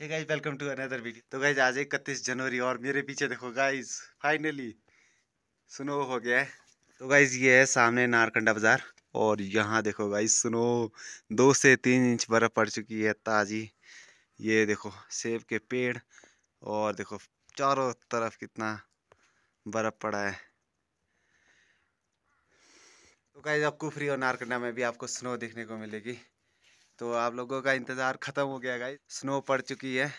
hey guys welcome to another video तो guys आज इकतीस जनवरी और मेरे पीछे देखो गाइज फाइनली स्नो हो गया है तो गाइज ये है सामने नारकंडा बाज़ार और यहाँ देखो गाइज स्नो दो से तीन इंच बर्फ़ पड़ चुकी है ताज़ी ये देखो सेब के पेड़ और देखो चारों तरफ कितना बर्फ़ पड़ा है तो गाइज आपको कुफरी और नारकंडा में भी आपको स्नो देखने को मिलेगी तो आप लोगों का इंतज़ार ख़त्म हो गया गाइज स्नो पड़ चुकी है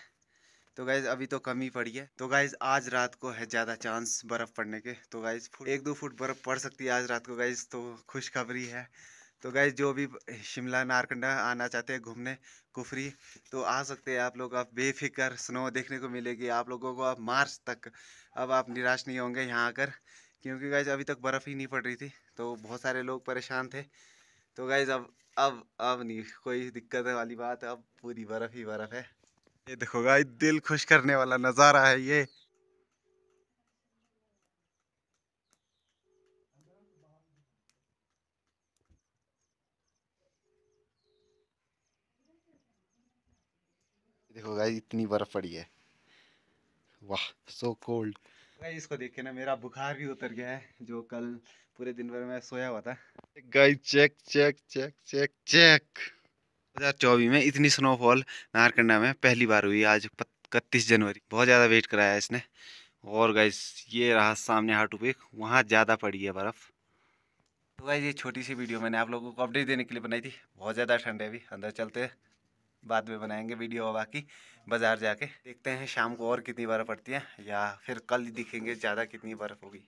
तो गाइज अभी तो कमी पड़ी है तो गाइज आज रात को है ज़्यादा चांस बर्फ़ पड़ने के तो गाइज एक दो फुट बर्फ़ पड़ सकती है आज रात को गाइज तो खुशखबरी है तो गाइज जो भी शिमला नारकंडा आना चाहते हैं घूमने कुफरी तो आ सकते हैं आप लोग आप बेफिक्र स्नो देखने को मिलेगी आप लोगों को आप मार्च तक अब आप निराश नहीं होंगे यहाँ आकर क्योंकि गाइज अभी तक बर्फ़ ही नहीं पड़ रही थी तो बहुत सारे लोग परेशान थे तो गाइज अब अब अब नहीं कोई दिक्कत वाली बात है अब पूरी बर्फ़ ही बर्फ़ है ये देखो गाइज दिल खुश करने वाला नज़ारा है ये देखो गाइज इतनी बर्फ़ पड़ी है वाह सो कोल्ड गाइस इसको देख ना मेरा बुखार भी उतर गया है जो कल पूरे दिन भर में सोया हुआ था guys check check check check check 2024 में इतनी स्नोफॉल नारकंडा में पहली बार हुई आज इकतीस जनवरी बहुत ज़्यादा वेट कराया इसने और गाइस ये रहा सामने हाटू पे वहाँ ज़्यादा पड़ी है बर्फ़ तो गाइस ये छोटी सी वीडियो मैंने आप लोगों को अपडेट देने के लिए बनाई थी बहुत ज़्यादा ठंड है अभी अंदर चलते हैं बाद में बनाएंगे वीडियो बाकी बाज़ार जाके देखते हैं शाम को और कितनी बर्फ़ पड़ती है या फिर कल दिखेंगे ज़्यादा कितनी बर्फ़ होगी